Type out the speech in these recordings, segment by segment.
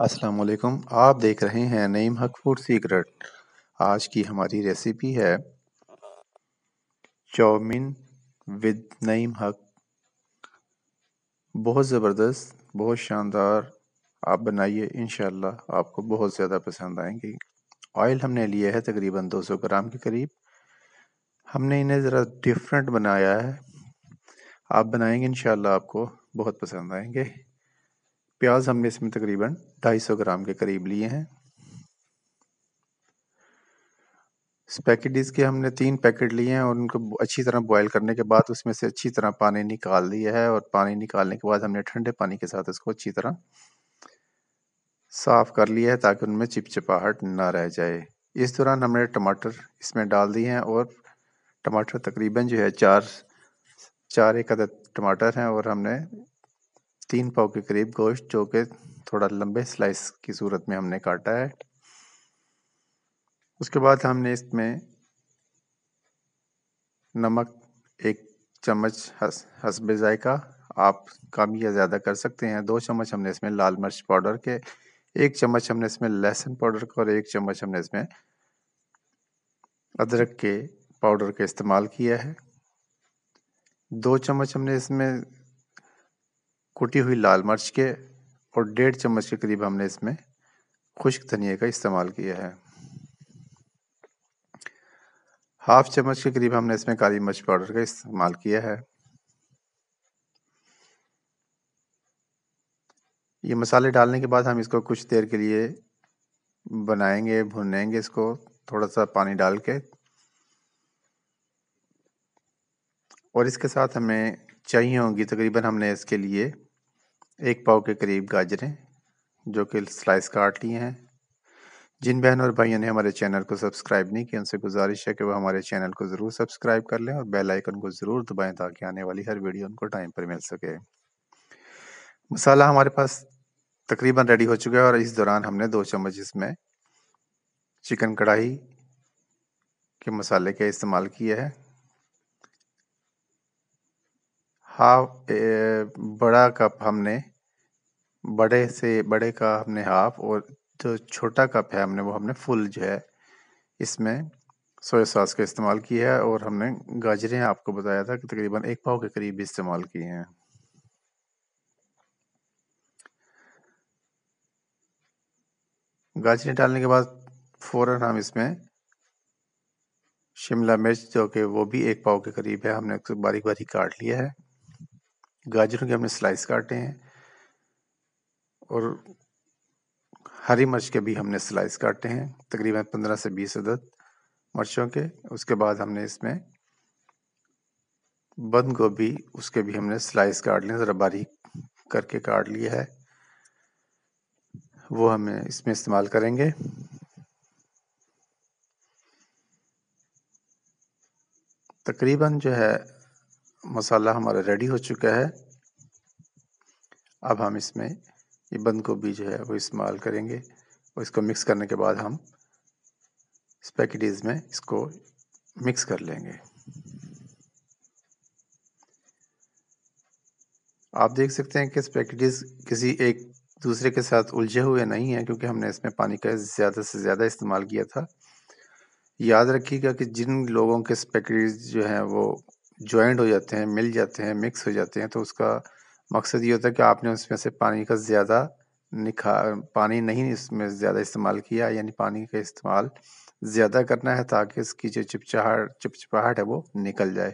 अस्सलाम वालेकुम आप देख रहे हैं नईम हक फूड सीक्रेट आज की हमारी रेसिपी है चाउमीन विद नईम हक बहुत ज़बरदस्त बहुत शानदार आप बनाइए इन आपको बहुत ज़्यादा पसंद आएंगे ऑयल हमने लिया है तकरीबन 200 ग्राम के करीब हमने इन्हें ज़रा डिफरेंट बनाया है आप बनाएंगे इन आपको बहुत पसंद आएंगे प्याज हमने इसमें तकरीबन 250 ग्राम के करीब लिए हैं स्पैकेटीज के हमने तीन पैकेट लिए हैं और उनको अच्छी तरह बॉईल करने के बाद उसमें से अच्छी तरह पानी निकाल दिया है और पानी निकालने के बाद हमने ठंडे पानी के साथ इसको अच्छी तरह साफ कर लिया है ताकि उनमें चिपचिपाहट ना रह जाए इस दौरान हमने टमाटर इसमें डाल दिए हैं और टमाटर तकरीबन जो है चार चार एक अदद टमाटर हैं और हमने तीन पाव के करीब गोश्त जो कि थोड़ा लंबे स्लाइस की सूरत में हमने काटा है उसके बाद हमने इसमें नमक एक चम्मच हसब ज़ायका आप कम या ज़्यादा कर सकते हैं दो चम्मच हमने इसमें लाल मिर्च पाउडर के एक चम्मच हमने इसमें लहसुन पाउडर का और एक चम्मच हमने इसमें अदरक के पाउडर का इस्तेमाल किया है दो चम्मच हमने इसमें कुटी हुई लाल मिर्च के और डेढ़ चम्मच के करीब हमने इसमें खुश्क धनिया का इस्तेमाल किया है हाफ चम्मच के करीब हमने इसमें काली मिर्च पाउडर का इस्तेमाल किया है ये मसाले डालने के बाद हम इसको कुछ देर के लिए बनाएंगे भुनेंगे इसको थोड़ा सा पानी डाल के और इसके साथ हमें चाहिए होंगी तकरीबन हमने इसके लिए एक पाव के करीब गाजरें जो कि स्लाइस काट लिए हैं जिन बहन और भाइयों ने हमारे चैनल को सब्सक्राइब नहीं किया उनसे गुजारिश है कि वह हमारे चैनल को ज़रूर सब्सक्राइब कर लें और बेल आइकन को ज़रूर दबाएं ताकि आने वाली हर वीडियो उनको टाइम पर मिल सके मसाला हमारे पास तकरीबन रेडी हो चुका है और इस दौरान हमने दो चम्मच इसमें चिकन कढ़ाई के मसाले का इस्तेमाल किया है हाफ बड़ा कप हमने बड़े से बड़े का हमने हाफ और जो छोटा कप है हमने वो हमने फुल जो है इसमें सोया सॉस का इस्तेमाल किया है और हमने गाजरें आपको बताया था कि तकरीबन एक पाव के करीब इस्तेमाल की हैं गाजरें डालने के बाद फ़ौरन हम इसमें शिमला मिर्च जो कि वो भी एक पाव के करीब है हमने उसको बारीक बारीक काट लिया है गाजरों के हमने स्लाइस काटे हैं और हरी मिर्च के भी हमने स्लाइस काटे हैं तकरीबन पंद्रह से बीस अदद मिर्चों के उसके बाद हमने इसमें बंद गोभी उसके भी हमने स्लाइस काट लिए ज़रा बारीक करके काट लिया है वो हमें इसमें इस्तेमाल करेंगे तकरीबन जो है मसाला हमारा रेडी हो चुका है अब हम इसमें ये बंद गोभी जो है वो इस्तेमाल करेंगे और इसको मिक्स करने के बाद हम स्पैकेटीज़ में इसको मिक्स कर लेंगे आप देख सकते हैं कि स्पैकेटीज़ किसी एक दूसरे के साथ उलझे हुए नहीं हैं क्योंकि हमने इसमें पानी का ज़्यादा से ज़्यादा इस्तेमाल किया था याद रखिएगा कि जिन लोगों के स्पैकेटीज़ जो हैं वो ज्वाइंट हो जाते हैं मिल जाते हैं मिक्स हो जाते हैं तो उसका मकसद ये होता है कि आपने उसमें से पानी का ज़्यादा निखा पानी नहीं इसमें ज़्यादा इस्तेमाल किया यानी पानी का इस्तेमाल ज़्यादा करना है ताकि उसकी जो चिपचाहट चिपचिपाहट है वो निकल जाए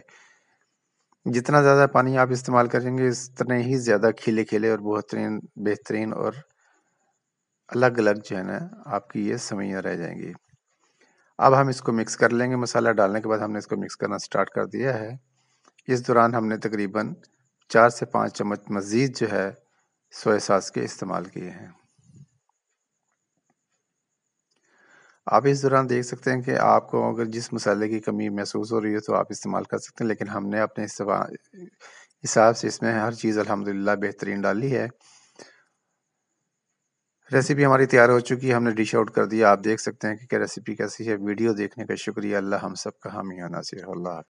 जितना ज़्यादा पानी आप इस्तेमाल करेंगे उतने ही ज़्यादा खिले खिले और बेहतरीन बेहतरीन और अलग अलग जो है ना आपकी ये सवैयाँ रह जाएंगी अब हम इसको मिक्स कर लेंगे मसाला डालने के बाद हमने इसको मिक्स करना स्टार्ट कर दिया है इस दौरान हमने तकरीबन चार से पाँच चम्मच मज़ीद जो है सोया सास के इस्तेमाल किए हैं आप इस दौरान देख सकते हैं कि आपको अगर जिस मसाले की कमी महसूस हो रही है तो आप इस्तेमाल कर सकते हैं लेकिन हमने अपने हिसाब से इसमें हर चीज़ अल्हम्दुलिल्लाह बेहतरीन डाली है रेसिपी हमारी तैयार हो चुकी है हमने डिश आउट कर दिया आप देख सकते हैं कि क्या रेसिपी कैसी है वीडियो देखने का शुक्रिया अल्लाह हम सब का हामी नासिर अल्लाह